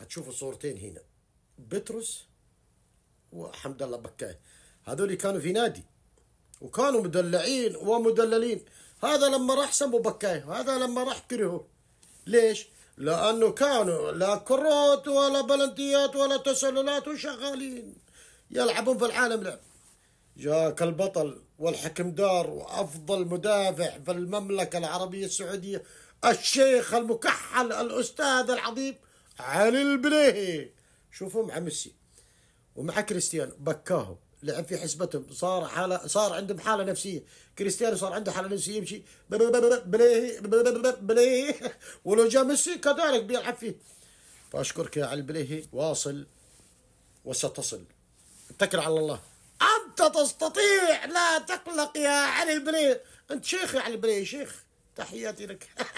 هتشوفوا صورتين هنا بطرس وحمد الله بكاي هذول كانوا في نادي وكانوا مدلعين ومدللين هذا لما راح سموا بكاي هذا لما راح كرهوه ليش؟ لأنه كانوا لا كروت ولا بلنتيات ولا تسللات وشغالين يلعبون في العالم لعب جاك البطل والحكم دار وأفضل مدافع في المملكة العربية السعودية الشيخ المكحل الأستاذ العظيم علي البليهي شوفوا مع ميسي ومع كريستيانو بكاهم لعب في حسبتهم صار حاله صار عندهم حاله نفسيه كريستيانو صار عنده حاله نفسيه يمشي بليهي بليهي ولو جاء ميسي كذلك بيلعب فيه فاشكرك يا علي البليهي واصل وستصل اتكل على الله انت تستطيع لا تقلق يا علي البليهي انت شيخ يا علي البليهي شيخ تحياتي لك